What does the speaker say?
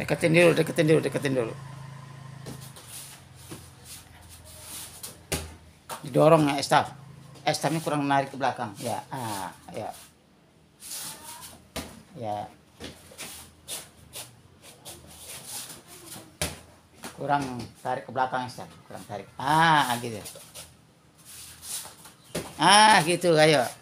Deketin dulu, deketin dulu, deketin dulu. Didorong ya estaf. Estafnya kurang menarik ke belakang. Ya, ah, ya. Ya. Kurang tarik ke belakang estaf, kurang tarik. Ah, gitu. Ah, gitu, ayo.